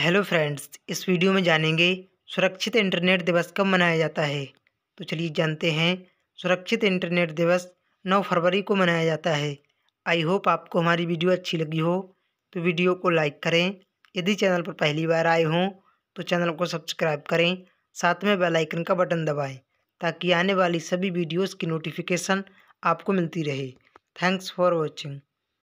hello friends इस video में जानेंगे सुरक्षित इंटरनेट दिवस कब मनाया जाता है तो चलिए जानते हैं सुरक्षित इंटरनेट दिवस 9 फरवरी को मनाया जाता है आई होप आपको हमारी वीडियो अच्छी लगी हो तो वीडियो को लाइक करें यदि चैनल पर पहली बार आए हों तो चैनल को सब्सक्राइब करें साथ में बेलाइकन का बटन दबाएँ ताकि आने वाली सभी वीडियोज़ की नोटिफिकेशन आपको मिलती रहे थैंक्स फॉर वॉचिंग